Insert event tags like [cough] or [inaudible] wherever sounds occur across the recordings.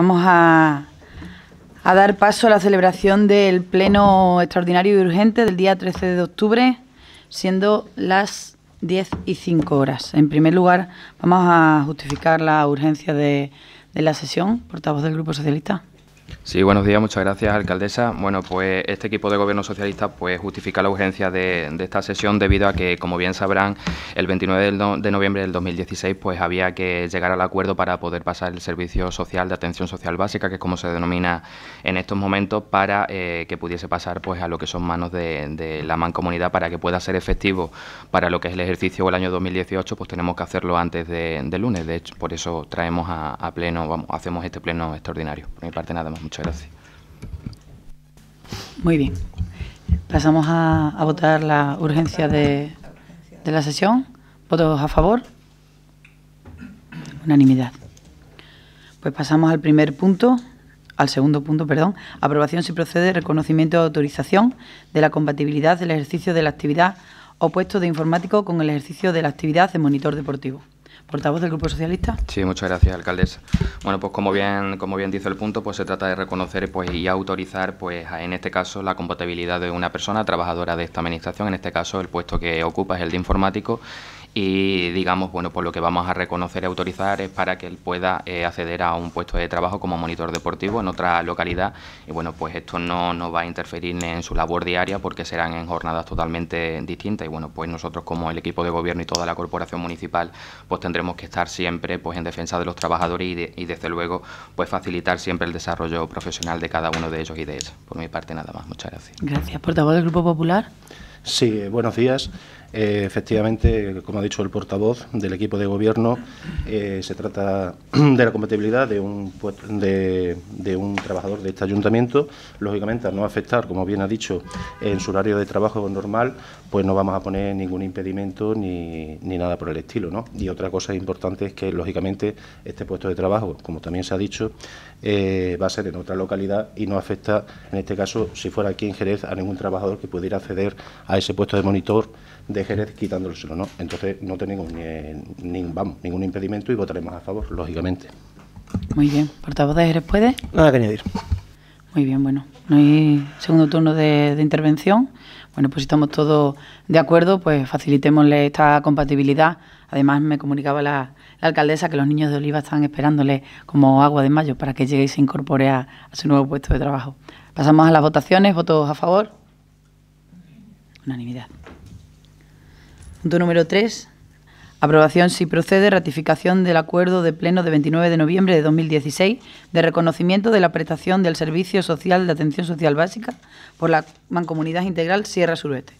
Vamos a, dar paso a la celebración del Pleno Extraordinario y Urgente del día 13 de octubre, siendo las 10 y 5 horas. En primer lugar, vamos a justificar la urgencia de la sesión, portavoz del Grupo Socialista. Sí, buenos días, muchas gracias, alcaldesa. Bueno, pues este equipo de gobierno socialista pues justifica la urgencia de, esta sesión debido a que, como bien sabrán, el 29 de, noviembre del 2016 pues había que llegar al acuerdo para poder pasar el servicio social de atención social básica, que es como se denomina en estos momentos, para eh, que pudiese pasar pues a lo que son manos de, la mancomunidad para que pueda ser efectivo para lo que es el ejercicio del año 2018, pues tenemos que hacerlo antes de, lunes. De hecho, por eso traemos a, a pleno, vamos, hacemos este pleno extraordinario. Por mi parte, nada más muchas gracias. Muy bien. Pasamos a, votar la urgencia de, la sesión. ¿Votos a favor? Unanimidad. Pues pasamos al primer punto, al segundo punto, perdón, aprobación si procede reconocimiento de autorización de la compatibilidad del ejercicio de la actividad o puesto de informático con el ejercicio de la actividad de monitor deportivo portavoz del Grupo Socialista. Sí, muchas gracias, alcaldesa. Bueno, pues como bien, como bien dice el punto, pues se trata de reconocer pues, y autorizar, pues en este caso, la compatibilidad de una persona trabajadora de esta administración, en este caso el puesto que ocupa es el de informático, y digamos, bueno, pues lo que vamos a reconocer y autorizar es para que él pueda eh, acceder a un puesto de trabajo como monitor deportivo en otra localidad y bueno, pues esto no nos va a interferir en su labor diaria porque serán en jornadas totalmente distintas y bueno, pues nosotros como el equipo de gobierno y toda la corporación municipal pues tendremos que estar siempre pues en defensa de los trabajadores y, y desde luego pues facilitar siempre el desarrollo profesional de cada uno de ellos y de ellas. Por mi parte nada más, muchas gracias. Gracias, portavoz del Grupo Popular. Sí, eh, buenos días. Eh, efectivamente, como ha dicho el portavoz del equipo de gobierno, eh, se trata [clears throat] de la compatibilidad de un, de, de un trabajador de este ayuntamiento. Lógicamente, al no afectar, como bien ha dicho, en su horario de trabajo normal, pues no vamos a poner ningún impedimento ni, ni nada por el estilo. ¿no? Y otra cosa importante es que, lógicamente, este puesto de trabajo, como también se ha dicho, eh, va a ser en otra localidad y no afecta, en este caso, si fuera aquí en Jerez, a ningún trabajador que pudiera acceder a ese puesto de monitor de de Jerez quitándoselo, ¿no? Entonces no tenemos ni, vamos, ningún impedimento y votaremos a favor, lógicamente. Muy bien. ¿Portavoz de Jerez puede? Nada que añadir. Muy bien, bueno. No hay segundo turno de, intervención. Bueno, pues si estamos todos de acuerdo, pues facilitémosle esta compatibilidad. Además, me comunicaba la, alcaldesa que los niños de Oliva están esperándole como agua de mayo para que llegue y se incorpore a su nuevo puesto de trabajo. Pasamos a las votaciones. ¿Votos a favor? Unanimidad. Punto número 3. Aprobación, si procede, ratificación del acuerdo de pleno de 29 de noviembre de 2016 de reconocimiento de la prestación del Servicio Social de Atención Social Básica por la Mancomunidad Integral Sierra Suruete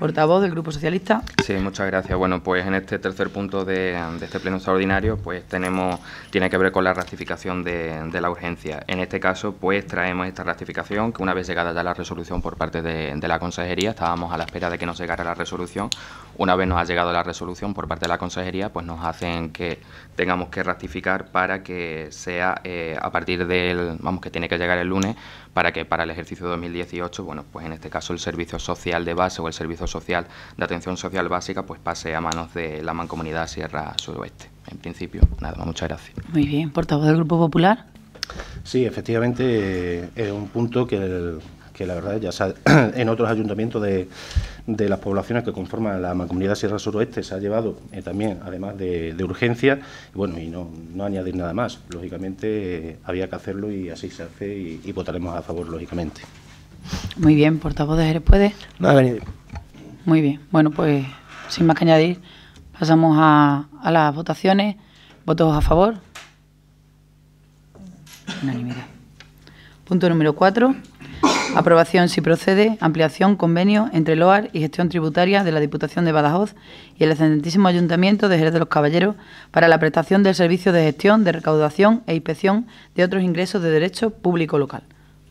portavoz del Grupo Socialista. Sí, muchas gracias. Bueno, pues en este tercer punto de, este pleno extraordinario, pues tenemos, tiene que ver con la ratificación de, la urgencia. En este caso, pues traemos esta ratificación, que una vez llegada ya la resolución por parte de, la Consejería, estábamos a la espera de que nos llegara la resolución. Una vez nos ha llegado la resolución por parte de la Consejería, pues nos hacen que tengamos que ratificar para que sea eh, a partir del, vamos, que tiene que llegar el lunes, para que para el ejercicio 2018, bueno, pues en este caso el servicio social de base o el servicio social, de atención social básica, pues pase a manos de la Mancomunidad Sierra Suroeste. En principio, nada más, muchas gracias. Muy bien, portavoz del Grupo Popular. Sí, efectivamente, eh, es un punto que la verdad ya se ha, [clears throat] en otros ayuntamientos de, las poblaciones que conforman la mancomunidad Sierra Suroeste se ha llevado eh, también, además de, urgencia, bueno, y no, no añadir nada más. Lógicamente eh, había que hacerlo y así se hace y, votaremos a favor, lógicamente. Muy bien, portavoz de Jerez, ¿puede? Muy bien. Bueno, pues sin más que añadir, pasamos a, las votaciones. ¿Votos a favor? Unanimidad. Punto número 4. Aprobación, si procede, ampliación, convenio entre LOAR y gestión tributaria de la Diputación de Badajoz y el excelentísimo Ayuntamiento de Jerez de los Caballeros para la prestación del servicio de gestión, de recaudación e inspección de otros ingresos de derecho público local.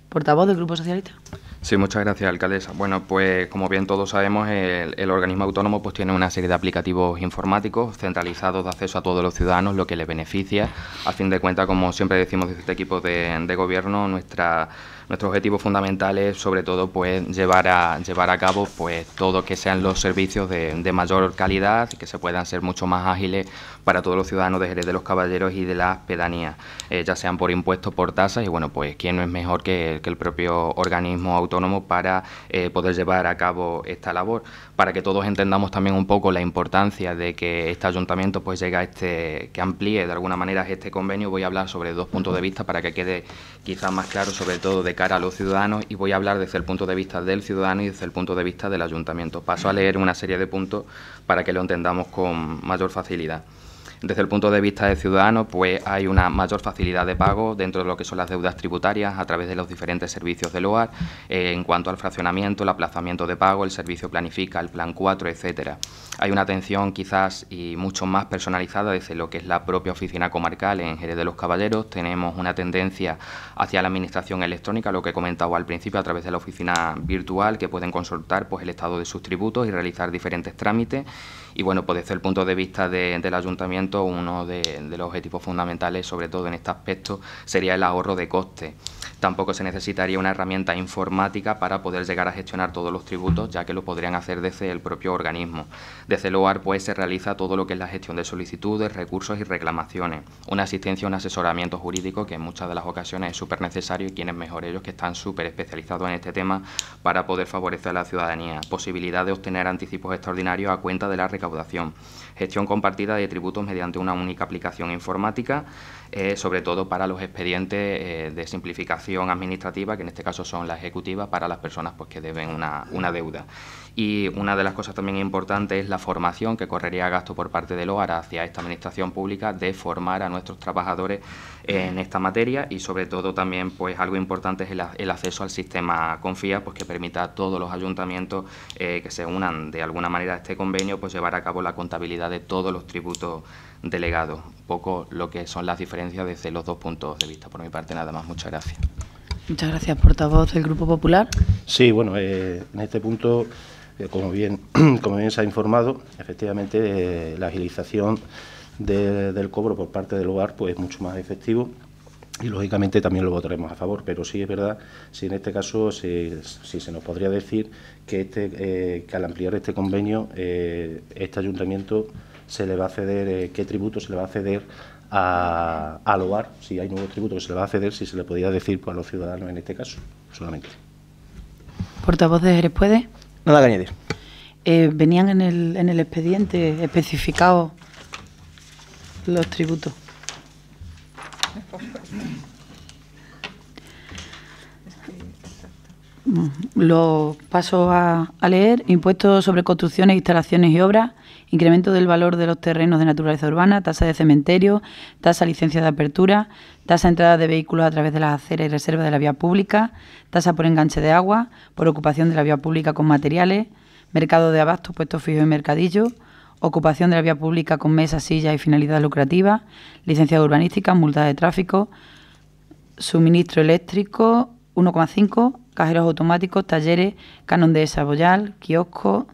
Portavoz del Grupo Socialista. Sí, muchas gracias, alcaldesa. Bueno, pues como bien todos sabemos, el, organismo autónomo pues tiene una serie de aplicativos informáticos centralizados de acceso a todos los ciudadanos, lo que les beneficia. A fin de cuentas, como siempre decimos desde este equipo de, gobierno, nuestra nuestro objetivo fundamental es sobre todo pues llevar a llevar a cabo pues todo que sean los servicios de, mayor calidad y que se puedan ser mucho más ágiles para todos los ciudadanos de Jerez de los Caballeros y de las pedanías eh, ya sean por impuestos por tasas y bueno pues quién no es mejor que, que el propio organismo autónomo autónomo para eh, poder llevar a cabo esta labor. Para que todos entendamos también un poco la importancia de que este ayuntamiento pues llega este, que amplíe de alguna manera este convenio, voy a hablar sobre dos puntos de vista para que quede quizás más claro, sobre todo de cara a los ciudadanos, y voy a hablar desde el punto de vista del ciudadano y desde el punto de vista del ayuntamiento. Paso a leer una serie de puntos para que lo entendamos con mayor facilidad. Desde el punto de vista de ciudadano, pues hay una mayor facilidad de pago dentro de lo que son las deudas tributarias a través de los diferentes servicios del OAR, eh, en cuanto al fraccionamiento, el aplazamiento de pago, el servicio planifica, el plan 4, etcétera. Hay una atención quizás y mucho más personalizada desde lo que es la propia oficina comarcal en Jerez de los Caballeros. Tenemos una tendencia hacia la administración electrónica, lo que he comentado al principio, a través de la oficina virtual que pueden consultar pues, el estado de sus tributos y realizar diferentes trámites. Y bueno, pues desde el punto de vista del ayuntamiento uno de, de los objetivos fundamentales, sobre todo en este aspecto, sería el ahorro de costes. Tampoco se necesitaría una herramienta informática para poder llegar a gestionar todos los tributos, ya que lo podrían hacer desde el propio organismo. Desde el OAR pues, se realiza todo lo que es la gestión de solicitudes, recursos y reclamaciones. Una asistencia, un asesoramiento jurídico que en muchas de las ocasiones es súper necesario y quienes mejor ellos que están súper especializados en este tema para poder favorecer a la ciudadanía. Posibilidad de obtener anticipos extraordinarios a cuenta de la recaudación. Gestión compartida de tributos mediante una única aplicación informática, eh, sobre todo para los expedientes eh, de simplificación administrativa, que en este caso son la ejecutiva, para las personas pues, que deben una, una deuda. Y una de las cosas también importantes es la formación que correría gasto por parte del hogar hacia esta administración pública de formar a nuestros trabajadores en esta materia y sobre todo también pues algo importante es el, acceso al sistema Confía, pues que permita a todos los ayuntamientos eh, que se unan de alguna manera a este convenio pues llevar a cabo la contabilidad de todos los tributos delegado. Un poco lo que son las diferencias desde los dos puntos de vista. Por mi parte, nada más. Muchas gracias. Muchas gracias, portavoz del Grupo Popular. Sí, bueno, eh, en este punto, eh, como, bien, [clears throat] como bien se ha informado, efectivamente eh, la agilización del cobro por parte del hogar pues, es mucho más efectivo y lógicamente también lo votaremos a favor, pero sí es verdad, si en este caso si, se nos podría decir que, este, que al ampliar este convenio, este ayuntamiento se le va a ceder, eh, qué tributo se le va a ceder a, al hogar, si hay nuevo tributo que se le va a ceder, si se le podía decir pues, a los ciudadanos en este caso, solamente. Portavoz de Jerez, ¿puede? Nada que añadir. Eh, ¿Venían en el, en el expediente especificados los tributos? Lo paso a, leer. Impuestos sobre construcciones, instalaciones y obras, incremento del valor de los terrenos de naturaleza urbana, tasa de cementerio, tasa licencia de apertura, tasa de entrada de vehículos a través de las aceras y reservas de la vía pública, tasa por enganche de agua, por ocupación de la vía pública con materiales, mercado de abastos, puestos fijos y mercadillo, ocupación de la vía pública con mesas, sillas y finalidades lucrativas, licencia urbanística, multas de tráfico, suministro eléctrico 1,5 cajeros automáticos, talleres, canon de Saboyal, kiosco,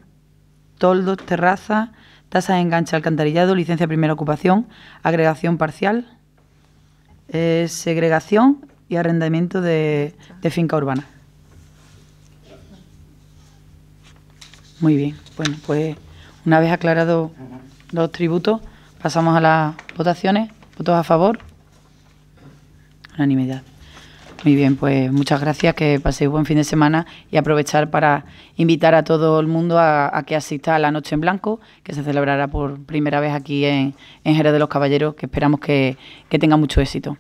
toldos, terrazas, tasas de enganche alcantarillado, licencia de primera ocupación, agregación parcial, eh, segregación y arrendamiento de, de finca urbana. Muy bien, bueno, pues una vez aclarados los tributos, pasamos a las votaciones. ¿Votos a favor? Unanimidad. Muy bien, pues muchas gracias, que paséis buen fin de semana y aprovechar para invitar a todo el mundo a, que asista a la Noche en Blanco, que se celebrará por primera vez aquí en, en Jerez de los Caballeros, que esperamos que, que tenga mucho éxito.